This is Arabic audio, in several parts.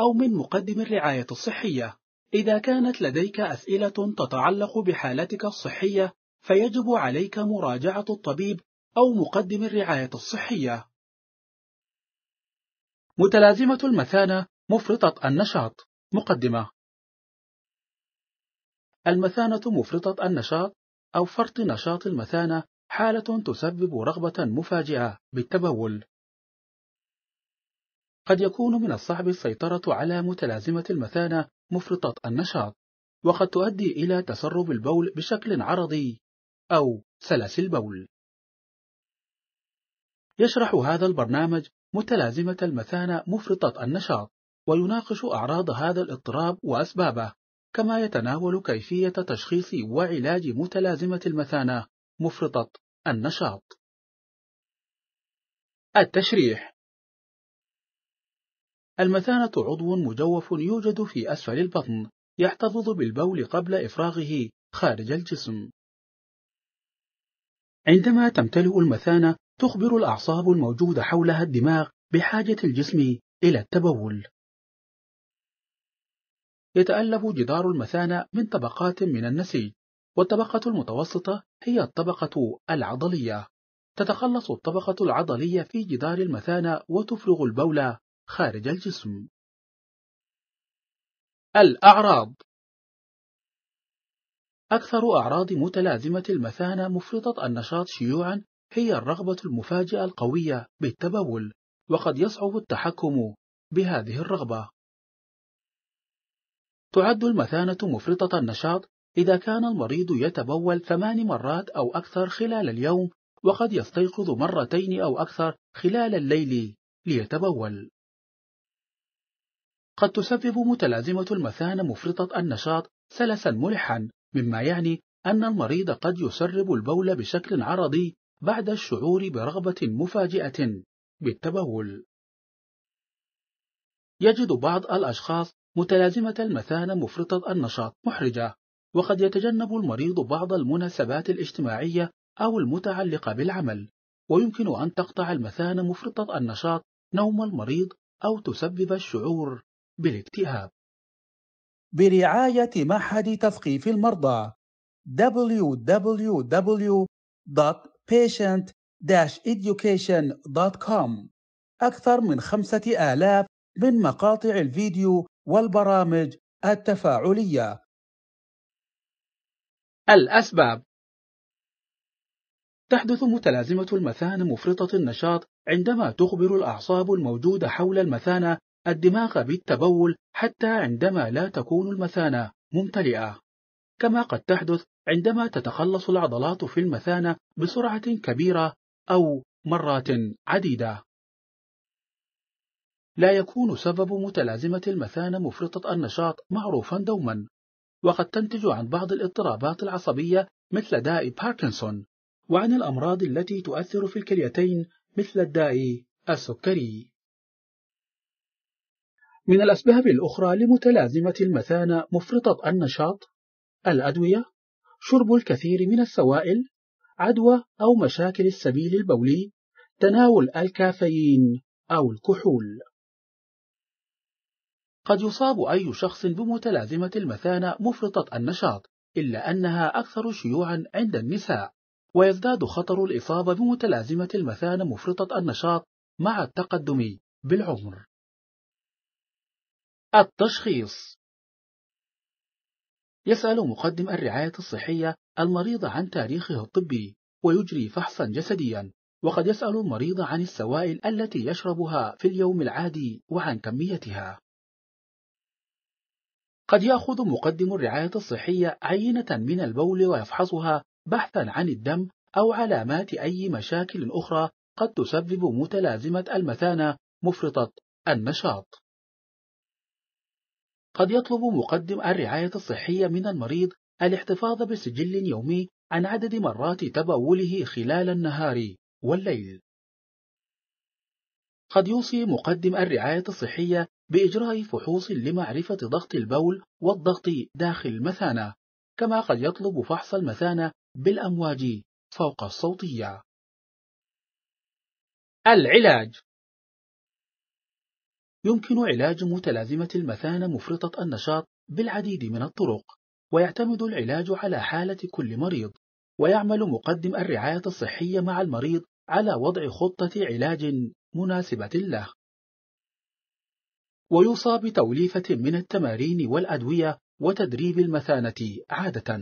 أو من مقدم الرعاية الصحية. إذا كانت لديك أسئلة تتعلق بحالتك الصحية، فيجب عليك مراجعة الطبيب أو مقدم الرعاية الصحية. متلازمة المثانة مفرطة النشاط مقدمة المثانة مفرطة النشاط أو فرط نشاط المثانة حالة تسبب رغبة مفاجئة بالتبول قد يكون من الصعب السيطرة على متلازمة المثانة مفرطة النشاط وقد تؤدي إلى تسرب البول بشكل عرضي أو سلس البول. يشرح هذا البرنامج متلازمة المثانة مفرطة النشاط ويناقش أعراض هذا الاضطراب وأسبابه كما يتناول كيفية تشخيص وعلاج متلازمة المثانة مفرطة النشاط التشريح المثانة عضو مجوف يوجد في أسفل البطن يحتفظ بالبول قبل إفراغه خارج الجسم عندما تمتلئ المثانة تخبر الأعصاب الموجودة حولها الدماغ بحاجة الجسم إلى التبول يتألف جدار المثانة من طبقات من النسيج والطبقة المتوسطة هي الطبقة العضلية تتخلص الطبقة العضلية في جدار المثانة وتفرغ البول خارج الجسم الأعراض أكثر أعراض متلازمة المثانة مفرطة النشاط شيوعا هي الرغبة المفاجئة القوية بالتبول وقد يصعب التحكم بهذه الرغبة تعد المثانة مفرطة النشاط إذا كان المريض يتبول ثمان مرات أو أكثر خلال اليوم وقد يستيقظ مرتين أو أكثر خلال الليل ليتبول قد تسبب متلازمة المثانة مفرطة النشاط سلسا ملحا مما يعني أن المريض قد يسرب البول بشكل عرضي بعد الشعور برغبة مفاجئة بالتبول يجد بعض الأشخاص متلازمة المثانة مفرطة النشاط محرجة وقد يتجنب المريض بعض المناسبات الاجتماعية أو المتعلقة بالعمل ويمكن أن تقطع المثانة مفرطة النشاط نوم المريض أو تسبب الشعور بالاكتئاب برعاية معهد تثقيف المرضى www.patient-education.com أكثر من خمسة آلاف من مقاطع الفيديو والبرامج التفاعلية الأسباب تحدث متلازمة المثانة مفرطة النشاط عندما تخبر الأعصاب الموجودة حول المثانة الدماغ بالتبول حتى عندما لا تكون المثانة ممتلئة كما قد تحدث عندما تتخلص العضلات في المثانة بسرعة كبيرة أو مرات عديدة لا يكون سبب متلازمة المثانة مفرطة النشاط معروفا دوما وقد تنتج عن بعض الاضطرابات العصبية مثل داء باركنسون وعن الأمراض التي تؤثر في الكليتين مثل الداء السكري من الأسباب الأخرى لمتلازمة المثانة مفرطة النشاط الأدوية شرب الكثير من السوائل عدوى أو مشاكل السبيل البولي تناول الكافيين أو الكحول قد يصاب أي شخص بمتلازمة المثانة مفرطة النشاط إلا أنها أكثر شيوعا عند النساء ويزداد خطر الإصابة بمتلازمة المثانة مفرطة النشاط مع التقدم بالعمر التشخيص يسأل مقدم الرعاية الصحية المريض عن تاريخه الطبي ويجري فحصا جسديا وقد يسأل المريض عن السوائل التي يشربها في اليوم العادي وعن كميتها قد يأخذ مقدم الرعاية الصحية عينة من البول ويفحصها بحثا عن الدم أو علامات أي مشاكل أخرى قد تسبب متلازمة المثانة مفرطة النشاط قد يطلب مقدم الرعاية الصحية من المريض الاحتفاظ بسجل يومي عن عدد مرات تبوله خلال النهار والليل. قد يوصي مقدم الرعاية الصحية بإجراء فحوص لمعرفة ضغط البول والضغط داخل المثانة، كما قد يطلب فحص المثانة بالأمواج فوق الصوتية. العلاج يمكن علاج متلازمة المثانة مفرطة النشاط بالعديد من الطرق ويعتمد العلاج على حالة كل مريض ويعمل مقدم الرعاية الصحية مع المريض على وضع خطة علاج مناسبة له ويوصى بتوليفة من التمارين والأدوية وتدريب المثانة عادة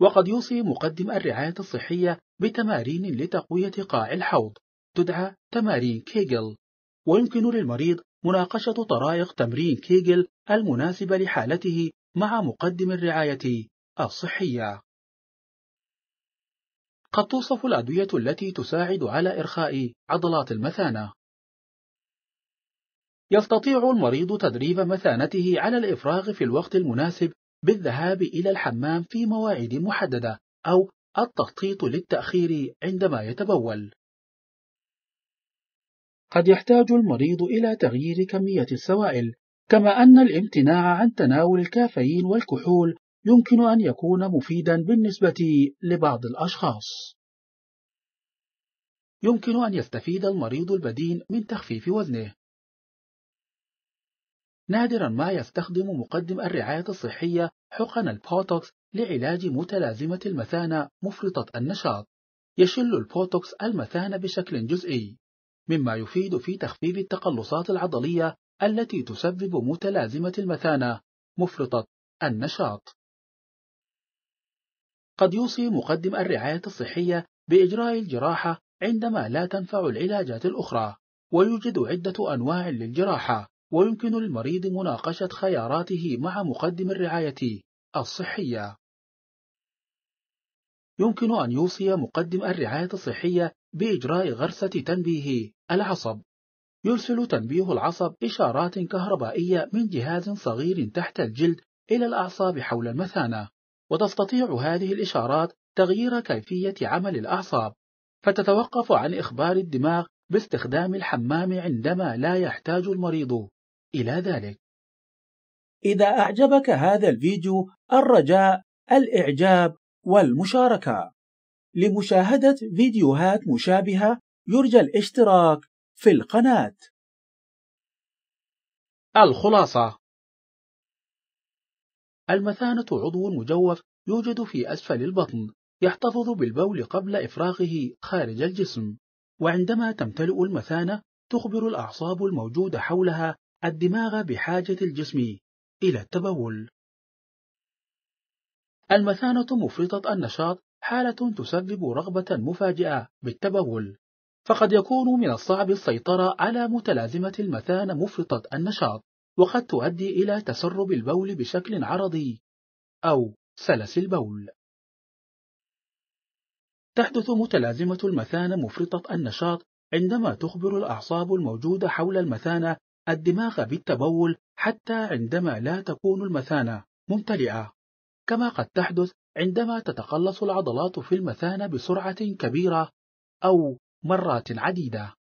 وقد يوصي مقدم الرعاية الصحية بتمارين لتقوية قاع الحوض تدعى تمارين كيجل ويمكن للمريض مناقشة طرائق تمرين كيجل المناسبة لحالته مع مقدم الرعاية الصحية. قد توصف الأدوية التي تساعد على إرخاء عضلات المثانة. يستطيع المريض تدريب مثانته على الإفراغ في الوقت المناسب بالذهاب إلى الحمام في مواعيد محددة أو التخطيط للتأخير عندما يتبول. قد يحتاج المريض إلى تغيير كمية السوائل كما أن الامتناع عن تناول الكافيين والكحول يمكن أن يكون مفيدا بالنسبة لبعض الأشخاص يمكن أن يستفيد المريض البدين من تخفيف وزنه نادرا ما يستخدم مقدم الرعاية الصحية حقن البوتوكس لعلاج متلازمة المثانة مفرطة النشاط يشل البوتوكس المثانة بشكل جزئي مما يفيد في تخفيف التقلصات العضلية التي تسبب متلازمة المثانة مفرطة النشاط. قد يوصي مقدم الرعاية الصحية بإجراء الجراحة عندما لا تنفع العلاجات الأخرى، ويوجد عدة أنواع للجراحة، ويمكن للمريض مناقشة خياراته مع مقدم الرعاية الصحية. يمكن أن يوصي مقدم الرعاية الصحية بإجراء غرسة تنبيه العصب يرسل تنبيه العصب إشارات كهربائية من جهاز صغير تحت الجلد إلى الأعصاب حول المثانة وتستطيع هذه الإشارات تغيير كيفية عمل الأعصاب فتتوقف عن إخبار الدماغ باستخدام الحمام عندما لا يحتاج المريض إلى ذلك إذا أعجبك هذا الفيديو الرجاء الإعجاب والمشاركة لمشاهدة فيديوهات مشابهة يرجى الاشتراك في القناة الخلاصة المثانة عضو مجوف يوجد في أسفل البطن يحتفظ بالبول قبل إفراغه خارج الجسم وعندما تمتلئ المثانة تخبر الأعصاب الموجودة حولها الدماغ بحاجة الجسم إلى التبول المثانة مفرطة النشاط حالة تسبب رغبة مفاجئة بالتبول فقد يكون من الصعب السيطرة على متلازمة المثانة مفرطة النشاط وقد تؤدي إلى تسرب البول بشكل عرضي أو سلس البول تحدث متلازمة المثانة مفرطة النشاط عندما تخبر الأعصاب الموجودة حول المثانة الدماغ بالتبول حتى عندما لا تكون المثانة ممتلئة كما قد تحدث عندما تتقلص العضلات في المثانة بسرعة كبيرة أو مرات عديدة.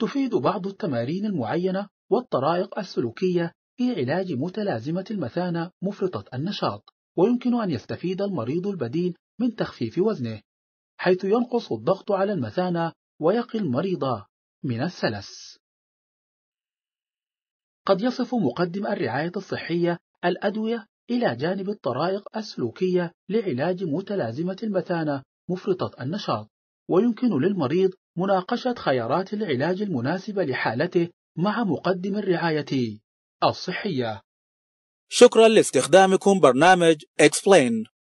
تفيد بعض التمارين المعينة والطرائق السلوكية في علاج متلازمة المثانة مفرطة النشاط، ويمكن أن يستفيد المريض البديل من تخفيف وزنه، حيث ينقص الضغط على المثانة ويقي المريض من السلس. قد يصف مقدم الرعاية الصحية الأدوية إلى جانب الطرائق السلوكية لعلاج متلازمة المتانة مفرطة النشاط ويمكن للمريض مناقشة خيارات العلاج المناسبة لحالته مع مقدم الرعاية الصحية شكرا لاستخدامكم برنامج Explain